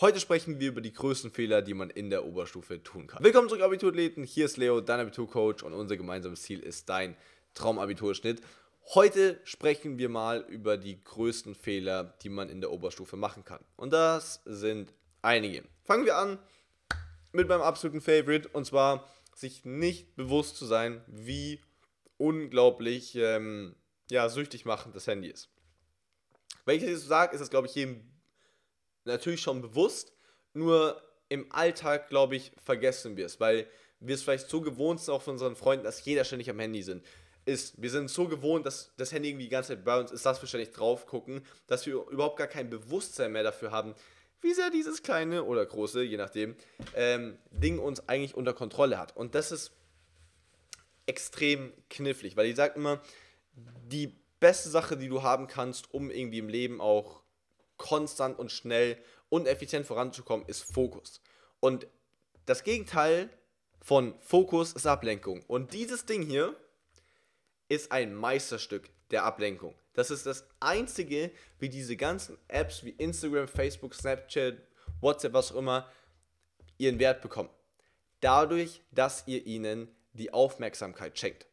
Heute sprechen wir über die größten Fehler, die man in der Oberstufe tun kann. Willkommen zurück, Abiturathleten. Hier ist Leo, dein Abiturcoach und unser gemeinsames Ziel ist dein Traumabiturschnitt. Heute sprechen wir mal über die größten Fehler, die man in der Oberstufe machen kann. Und das sind einige. Fangen wir an mit meinem absoluten Favorite und zwar sich nicht bewusst zu sein, wie unglaublich ähm, ja, süchtig machend das Handy ist. Wenn ich das jetzt so sage, ist das, glaube ich, jedem natürlich schon bewusst, nur im Alltag, glaube ich, vergessen wir es, weil wir es vielleicht so gewohnt sind, auch von unseren Freunden, dass jeder ständig am Handy sind. Ist. Wir sind so gewohnt, dass das Handy irgendwie die ganze Zeit bei uns ist, dass wir ständig drauf gucken, dass wir überhaupt gar kein Bewusstsein mehr dafür haben, wie sehr dieses kleine oder große, je nachdem, ähm, Ding uns eigentlich unter Kontrolle hat. Und das ist extrem knifflig, weil ich sage immer, die beste Sache, die du haben kannst, um irgendwie im Leben auch konstant und schnell und effizient voranzukommen, ist Fokus. Und das Gegenteil von Fokus ist Ablenkung. Und dieses Ding hier ist ein Meisterstück der Ablenkung. Das ist das Einzige, wie diese ganzen Apps wie Instagram, Facebook, Snapchat, WhatsApp, was auch immer, ihren Wert bekommen. Dadurch, dass ihr ihnen die Aufmerksamkeit schenkt.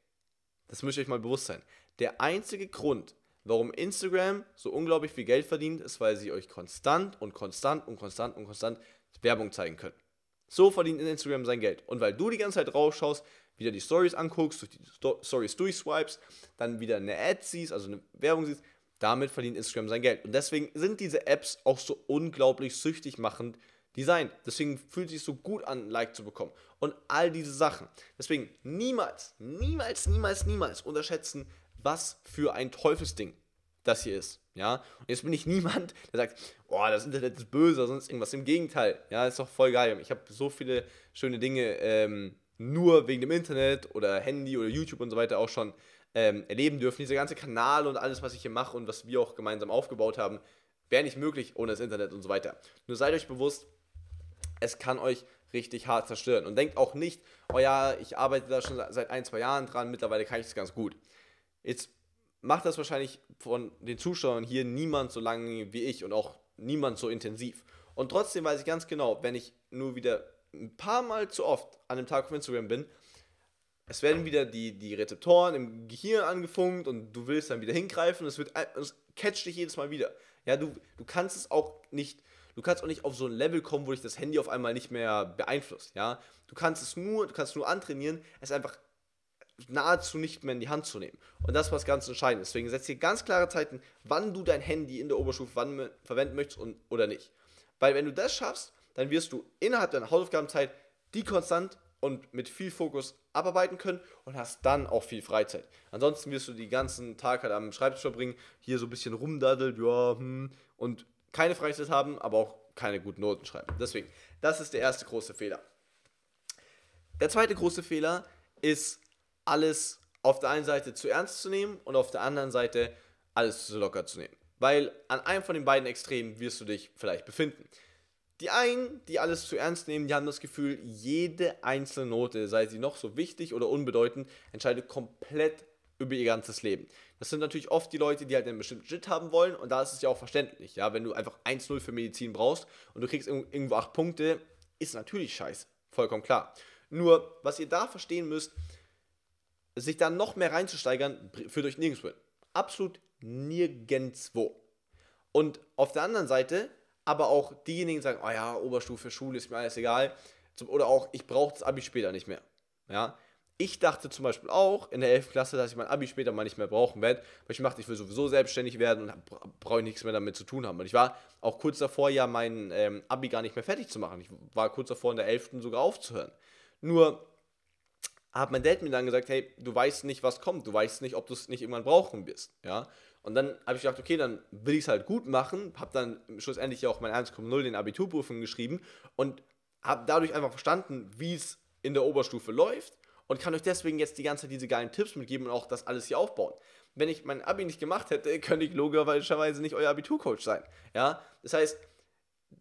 Das müsst ihr euch mal bewusst sein. Der einzige Grund, Warum Instagram so unglaublich viel Geld verdient, ist, weil sie euch konstant und konstant und konstant und konstant Werbung zeigen können. So verdient Instagram sein Geld. Und weil du die ganze Zeit raufschaust, wieder die Stories anguckst, durch die Sto Stories durchswipes, dann wieder eine Ad siehst, also eine Werbung siehst, damit verdient Instagram sein Geld. Und deswegen sind diese Apps auch so unglaublich süchtig machend designt. Deswegen fühlt es sich so gut an, ein Like zu bekommen. Und all diese Sachen. Deswegen niemals, niemals, niemals, niemals unterschätzen, was für ein Teufelsding das hier ist. Ja, und jetzt bin ich niemand, der sagt, boah, das Internet ist böse oder sonst irgendwas. Im Gegenteil, ja, ist doch voll geil. Ich habe so viele schöne Dinge ähm, nur wegen dem Internet oder Handy oder YouTube und so weiter auch schon ähm, erleben dürfen. Dieser ganze Kanal und alles, was ich hier mache und was wir auch gemeinsam aufgebaut haben, wäre nicht möglich ohne das Internet und so weiter. Nur seid euch bewusst, es kann euch richtig hart zerstören. Und denkt auch nicht, oh ja, ich arbeite da schon seit ein, zwei Jahren dran, mittlerweile kann ich das ganz gut. Jetzt macht das wahrscheinlich von den Zuschauern hier niemand so lange wie ich und auch niemand so intensiv. Und trotzdem weiß ich ganz genau, wenn ich nur wieder ein paar Mal zu oft an einem Tag auf Instagram bin, es werden wieder die, die Rezeptoren im Gehirn angefunkt und du willst dann wieder hingreifen und es wird es catcht dich jedes Mal wieder. Ja, du, du kannst es auch nicht, du kannst auch nicht auf so ein Level kommen, wo dich das Handy auf einmal nicht mehr beeinflusst, ja. Du kannst es nur, du kannst nur antrainieren, es einfach nahezu nicht mehr in die Hand zu nehmen. Und das war das ganz Entscheidende. Deswegen setz dir ganz klare Zeiten, wann du dein Handy in der Oberstufe wann verwenden möchtest und, oder nicht. Weil wenn du das schaffst, dann wirst du innerhalb deiner Hausaufgabenzeit die konstant und mit viel Fokus abarbeiten können und hast dann auch viel Freizeit. Ansonsten wirst du die ganzen Tag halt am Schreibtisch verbringen, hier so ein bisschen rumdaddelt, ja, hm, und keine Freizeit haben, aber auch keine guten Noten schreiben. Deswegen, das ist der erste große Fehler. Der zweite große Fehler ist alles auf der einen Seite zu ernst zu nehmen und auf der anderen Seite alles zu locker zu nehmen. Weil an einem von den beiden Extremen wirst du dich vielleicht befinden. Die einen, die alles zu ernst nehmen, die haben das Gefühl, jede einzelne Note, sei sie noch so wichtig oder unbedeutend, entscheidet komplett über ihr ganzes Leben. Das sind natürlich oft die Leute, die halt einen bestimmten Schritt haben wollen und da ist es ja auch verständlich. Ja, wenn du einfach 1-0 für Medizin brauchst und du kriegst irgendwo 8 Punkte, ist natürlich scheiße. Vollkommen klar. Nur, was ihr da verstehen müsst, sich da noch mehr reinzusteigern, führt euch nirgendwo hin. Absolut nirgendwo. Und auf der anderen Seite aber auch diejenigen, die sagen, oh ja, Oberstufe, Schule ist mir alles egal. Oder auch, ich brauche das Abi später nicht mehr. Ja, ich dachte zum Beispiel auch in der 11. Klasse, dass ich mein Abi später mal nicht mehr brauchen werde, weil ich dachte, ich will sowieso selbstständig werden und brauche nichts mehr damit zu tun haben. Und ich war auch kurz davor, ja mein ähm, Abi gar nicht mehr fertig zu machen. Ich war kurz davor, in der 11. sogar aufzuhören. Nur hat mein Dad mir dann gesagt, hey, du weißt nicht, was kommt, du weißt nicht, ob du es nicht irgendwann brauchen wirst, ja. Und dann habe ich gedacht, okay, dann will ich es halt gut machen, habe dann schlussendlich ja auch mein 1,0 den Abiturprüfungen geschrieben und habe dadurch einfach verstanden, wie es in der Oberstufe läuft und kann euch deswegen jetzt die ganze Zeit diese geilen Tipps mitgeben und auch das alles hier aufbauen. Wenn ich mein Abi nicht gemacht hätte, könnte ich logischerweise nicht euer Abiturcoach sein, ja. Das heißt,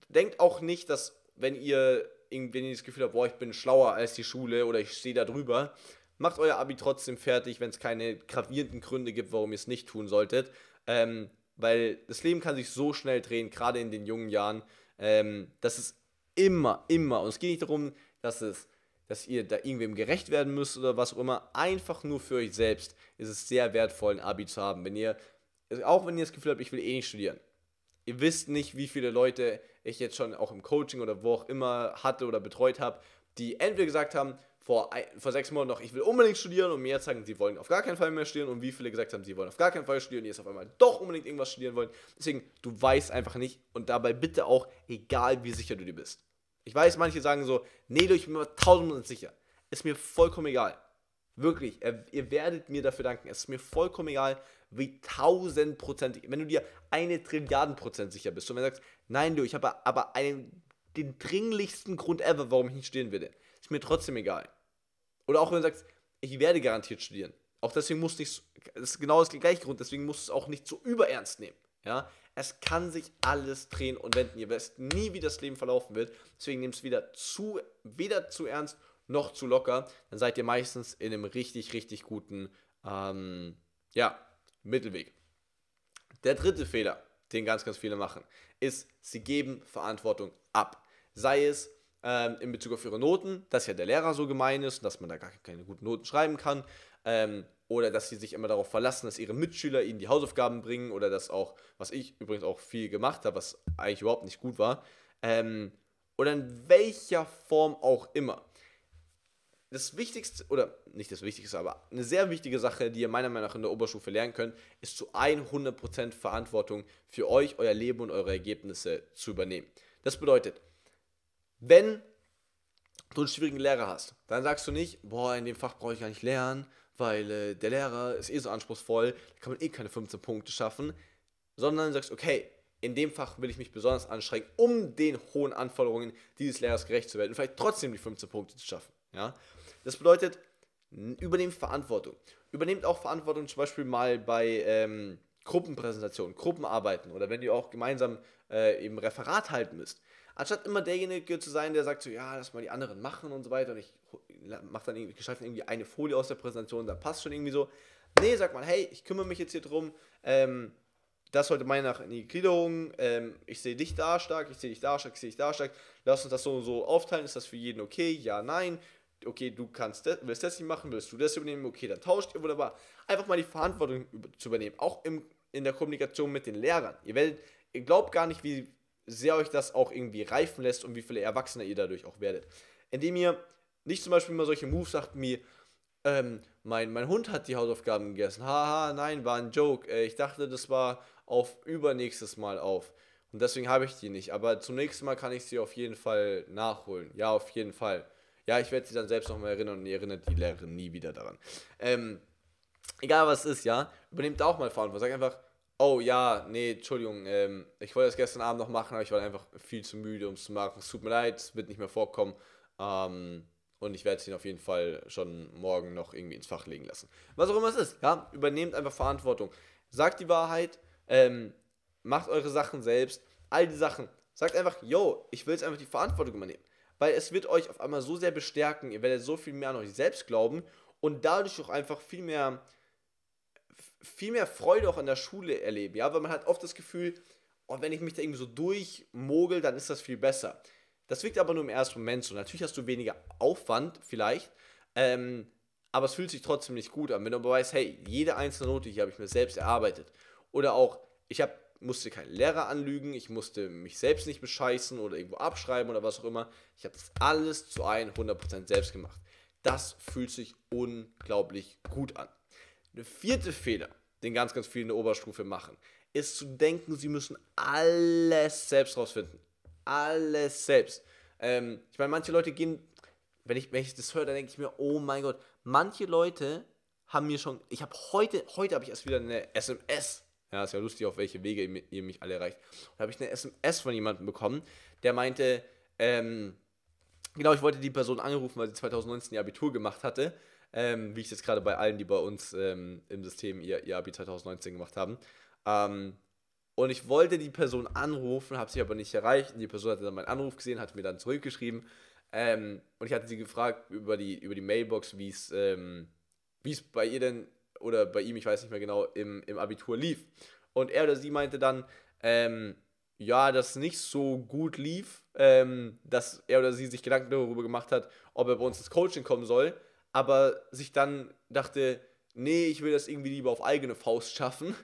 denkt auch nicht, dass wenn ihr wenn ihr das Gefühl habt, boah, ich bin schlauer als die Schule oder ich stehe da drüber, macht euer Abi trotzdem fertig, wenn es keine gravierenden Gründe gibt, warum ihr es nicht tun solltet. Ähm, weil das Leben kann sich so schnell drehen, gerade in den jungen Jahren, ähm, dass es immer, immer, und es geht nicht darum, dass es dass ihr da irgendwem gerecht werden müsst oder was auch immer, einfach nur für euch selbst ist es sehr wertvoll, ein Abi zu haben. Wenn ihr, also auch wenn ihr das Gefühl habt, ich will eh nicht studieren, Ihr wisst nicht, wie viele Leute ich jetzt schon auch im Coaching oder wo auch immer hatte oder betreut habe, die entweder gesagt haben, vor, ein, vor sechs Monaten noch, ich will unbedingt studieren und mir jetzt sagen, sie wollen auf gar keinen Fall mehr studieren und wie viele gesagt haben, sie wollen auf gar keinen Fall studieren, und jetzt auf einmal doch unbedingt irgendwas studieren wollen. Deswegen, du weißt einfach nicht und dabei bitte auch, egal wie sicher du dir bist. Ich weiß, manche sagen so, nee, du, ich bin mir tausendmal sicher. Ist mir vollkommen egal. Wirklich, äh, ihr werdet mir dafür danken. Es ist mir vollkommen egal, wie tausendprozentig, wenn du dir eine Trilliardenprozent sicher bist und wenn du sagst, nein, du, ich habe aber einen, den dringlichsten Grund ever, warum ich nicht studieren werde. Ist mir trotzdem egal. Oder auch wenn du sagst, ich werde garantiert studieren. Auch deswegen muss nicht, das ist genau das gleiche Grund, deswegen musst du es auch nicht so überernst nehmen. Ja, es kann sich alles drehen und wenden. Ihr wisst nie, wie das Leben verlaufen wird. Deswegen nehmt es wieder zu, weder zu ernst noch zu locker, dann seid ihr meistens in einem richtig, richtig guten ähm, ja, Mittelweg. Der dritte Fehler, den ganz, ganz viele machen, ist, sie geben Verantwortung ab. Sei es ähm, in Bezug auf ihre Noten, dass ja der Lehrer so gemein ist und dass man da gar keine guten Noten schreiben kann. Ähm, oder dass sie sich immer darauf verlassen, dass ihre Mitschüler ihnen die Hausaufgaben bringen oder dass auch, was ich übrigens auch viel gemacht habe, was eigentlich überhaupt nicht gut war, ähm, oder in welcher Form auch immer das Wichtigste, oder nicht das Wichtigste, aber eine sehr wichtige Sache, die ihr meiner Meinung nach in der Oberstufe lernen könnt, ist zu 100% Verantwortung für euch, euer Leben und eure Ergebnisse zu übernehmen. Das bedeutet, wenn du einen schwierigen Lehrer hast, dann sagst du nicht, boah, in dem Fach brauche ich gar nicht lernen, weil äh, der Lehrer ist eh so anspruchsvoll, da kann man eh keine 15 Punkte schaffen, sondern sagst, okay, in dem Fach will ich mich besonders anstrengen, um den hohen Anforderungen dieses Lehrers gerecht zu werden und vielleicht trotzdem die 15 Punkte zu schaffen. Ja? Das bedeutet, übernehmt Verantwortung. Übernehmt auch Verantwortung zum Beispiel mal bei ähm, Gruppenpräsentationen, Gruppenarbeiten oder wenn ihr auch gemeinsam äh, eben Referat halten müsst. Anstatt immer derjenige zu sein, der sagt so, ja, lass mal die anderen machen und so weiter und ich mache dann irgendwie, gestalte irgendwie eine Folie aus der Präsentation, da passt schon irgendwie so. Nee, sag mal, hey, ich kümmere mich jetzt hier drum, ähm, das sollte meiner nach in die Gliederung. Ähm, ich sehe dich da stark, ich sehe dich da stark, ich sehe dich da stark. Lass uns das so und so aufteilen. Ist das für jeden okay? Ja, nein okay, du kannst das, willst das nicht machen, willst du das übernehmen, okay, dann tauscht ihr, wunderbar. Einfach mal die Verantwortung zu übernehmen, auch im, in der Kommunikation mit den Lehrern. Ihr werdet, ihr glaubt gar nicht, wie sehr euch das auch irgendwie reifen lässt und wie viele Erwachsene ihr dadurch auch werdet. Indem ihr nicht zum Beispiel mal solche Moves sagt wie, ähm, mein, mein Hund hat die Hausaufgaben gegessen, haha, nein, war ein Joke, äh, ich dachte, das war auf übernächstes Mal auf. Und deswegen habe ich die nicht, aber zum nächsten Mal kann ich sie auf jeden Fall nachholen. Ja, auf jeden Fall. Ja, ich werde sie dann selbst nochmal erinnern und ihr erinnert die Lehrerin nie wieder daran. Ähm, egal was es ist, ja, übernehmt auch mal Verantwortung. Sag einfach, oh ja, nee, Entschuldigung, ähm, ich wollte das gestern Abend noch machen, aber ich war einfach viel zu müde, um es zu machen. Es tut mir leid, es wird nicht mehr vorkommen. Ähm, und ich werde es Ihnen auf jeden Fall schon morgen noch irgendwie ins Fach legen lassen. Was auch immer es ist, ja, übernehmt einfach Verantwortung. Sagt die Wahrheit, ähm, macht eure Sachen selbst, all die Sachen. Sagt einfach, yo, ich will jetzt einfach die Verantwortung übernehmen weil es wird euch auf einmal so sehr bestärken, ihr werdet so viel mehr an euch selbst glauben und dadurch auch einfach viel mehr, viel mehr Freude auch an der Schule erleben, ja, weil man hat oft das Gefühl, oh, wenn ich mich da irgendwie so durchmogel, dann ist das viel besser. Das wirkt aber nur im ersten Moment so. Natürlich hast du weniger Aufwand vielleicht, ähm, aber es fühlt sich trotzdem nicht gut an, wenn du aber weißt, hey, jede einzelne Note hier habe ich mir selbst erarbeitet. Oder auch, ich habe musste keinen Lehrer anlügen, ich musste mich selbst nicht bescheißen oder irgendwo abschreiben oder was auch immer. Ich habe das alles zu 100% selbst gemacht. Das fühlt sich unglaublich gut an. Der vierte Fehler, den ganz, ganz viele in der Oberstufe machen, ist zu denken, sie müssen alles selbst rausfinden. Alles selbst. Ähm, ich meine, manche Leute gehen, wenn ich, wenn ich das höre, dann denke ich mir, oh mein Gott, manche Leute haben mir schon, ich habe heute, heute habe ich erst wieder eine SMS ja, ist ja lustig, auf welche Wege ihr mich alle erreicht. Da habe ich eine SMS von jemandem bekommen, der meinte, ähm, genau, ich wollte die Person angerufen, weil sie 2019 ihr Abitur gemacht hatte. Ähm, wie ich das gerade bei allen, die bei uns ähm, im System ihr, ihr Abi 2019 gemacht haben. Ähm, und ich wollte die Person anrufen, habe sie aber nicht erreicht. Und die Person hatte dann meinen Anruf gesehen, hat mir dann zurückgeschrieben. Ähm, und ich hatte sie gefragt über die, über die Mailbox, wie es ähm, wie's bei ihr denn oder bei ihm, ich weiß nicht mehr genau, im, im Abitur lief. Und er oder sie meinte dann, ähm, ja, das nicht so gut lief, ähm, dass er oder sie sich Gedanken darüber gemacht hat, ob er bei uns ins Coaching kommen soll, aber sich dann dachte, nee, ich will das irgendwie lieber auf eigene Faust schaffen.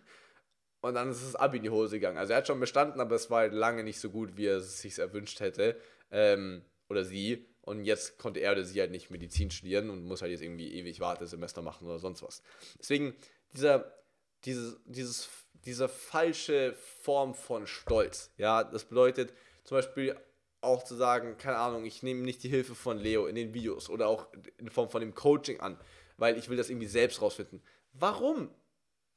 Und dann ist das Abi in die Hose gegangen. Also er hat schon bestanden, aber es war halt lange nicht so gut, wie er es sich erwünscht hätte. Ähm, oder sie. Und jetzt konnte er oder sie halt nicht Medizin studieren und muss halt jetzt irgendwie ewig Wartesemester machen oder sonst was. Deswegen, dieser, dieses, dieses, diese falsche Form von Stolz, ja, das bedeutet zum Beispiel auch zu sagen, keine Ahnung, ich nehme nicht die Hilfe von Leo in den Videos oder auch in Form von dem Coaching an, weil ich will das irgendwie selbst rausfinden. Warum?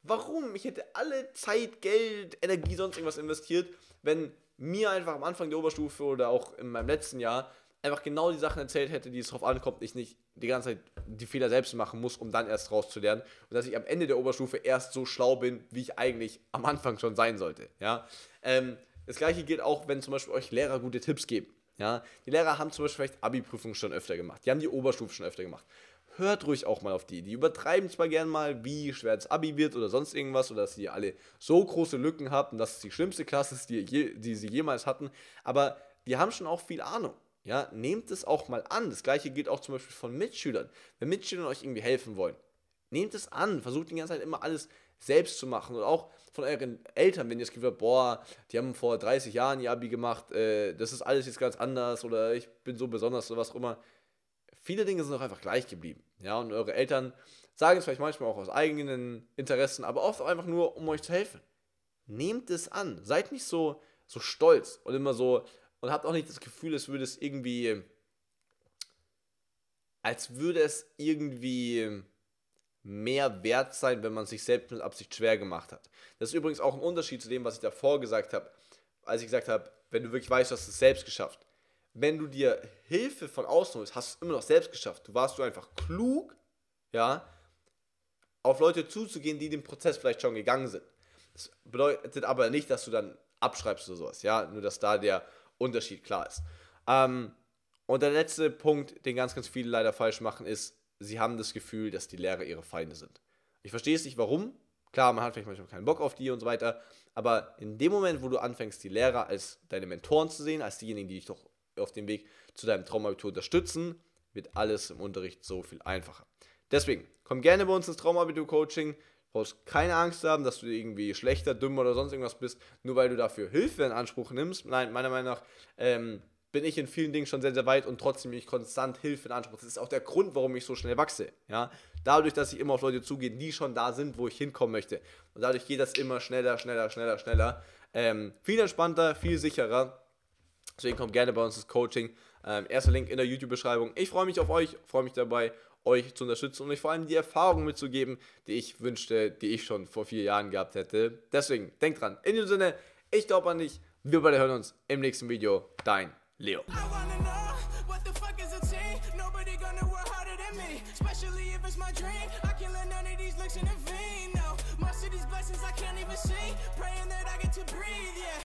Warum? Ich hätte alle Zeit, Geld, Energie, sonst irgendwas investiert, wenn mir einfach am Anfang der Oberstufe oder auch in meinem letzten Jahr einfach genau die Sachen erzählt hätte, die es drauf ankommt, ich nicht die ganze Zeit die Fehler selbst machen muss, um dann erst rauszulernen. Und dass ich am Ende der Oberstufe erst so schlau bin, wie ich eigentlich am Anfang schon sein sollte. Ja? Ähm, das gleiche gilt auch, wenn zum Beispiel euch Lehrer gute Tipps geben. Ja? Die Lehrer haben zum Beispiel vielleicht Abi-Prüfungen schon öfter gemacht, die haben die Oberstufe schon öfter gemacht. Hört ruhig auch mal auf die. Die übertreiben zwar gern mal, wie schwer das Abi wird oder sonst irgendwas, oder dass sie alle so große Lücken haben, dass es die schlimmste Klasse ist, die, je, die sie jemals hatten, aber die haben schon auch viel Ahnung. Ja, nehmt es auch mal an. Das gleiche gilt auch zum Beispiel von Mitschülern. Wenn Mitschüler euch irgendwie helfen wollen, nehmt es an. Versucht die ganze Zeit immer alles selbst zu machen. Und auch von euren Eltern, wenn ihr das Gefühl habt, boah, die haben vor 30 Jahren ihr Abi gemacht, äh, das ist alles jetzt ganz anders oder ich bin so besonders oder was auch immer. Viele Dinge sind auch einfach gleich geblieben. Ja, und eure Eltern sagen es vielleicht manchmal auch aus eigenen Interessen, aber oft auch einfach nur, um euch zu helfen. Nehmt es an. Seid nicht so, so stolz und immer so, und habt auch nicht das Gefühl, als würde es irgendwie, als würde es irgendwie mehr wert sein, wenn man sich selbst mit Absicht schwer gemacht hat. Das ist übrigens auch ein Unterschied zu dem, was ich davor gesagt habe, als ich gesagt habe, wenn du wirklich weißt, du hast es selbst geschafft. Wenn du dir Hilfe von außen holst, hast du es immer noch selbst geschafft. Du warst du einfach klug, ja, auf Leute zuzugehen, die den Prozess vielleicht schon gegangen sind. Das bedeutet aber nicht, dass du dann abschreibst oder sowas, ja, nur dass da der Unterschied klar ist. Ähm, und der letzte Punkt, den ganz, ganz viele leider falsch machen, ist, sie haben das Gefühl, dass die Lehrer ihre Feinde sind. Ich verstehe es nicht, warum. Klar, man hat vielleicht manchmal keinen Bock auf die und so weiter. Aber in dem Moment, wo du anfängst, die Lehrer als deine Mentoren zu sehen, als diejenigen, die dich doch auf dem Weg zu deinem Traumabitur unterstützen, wird alles im Unterricht so viel einfacher. Deswegen, komm gerne bei uns ins Traumabitur-Coaching brauchst keine Angst haben, dass du irgendwie schlechter, dümmer oder sonst irgendwas bist, nur weil du dafür Hilfe in Anspruch nimmst. Nein, meiner Meinung nach ähm, bin ich in vielen Dingen schon sehr, sehr weit und trotzdem bin ich konstant Hilfe in Anspruch. Das ist auch der Grund, warum ich so schnell wachse. Ja? Dadurch, dass ich immer auf Leute zugehe, die schon da sind, wo ich hinkommen möchte. Und dadurch geht das immer schneller, schneller, schneller, schneller. Ähm, viel entspannter, viel sicherer. Deswegen kommt gerne bei uns das Coaching. Ähm, erster Link in der YouTube-Beschreibung. Ich freue mich auf euch, freue mich dabei euch zu unterstützen und euch vor allem die Erfahrung mitzugeben, die ich wünschte, die ich schon vor vier Jahren gehabt hätte. Deswegen, denkt dran. In diesem Sinne, ich glaube an dich. Wir beide hören uns im nächsten Video. Dein Leo.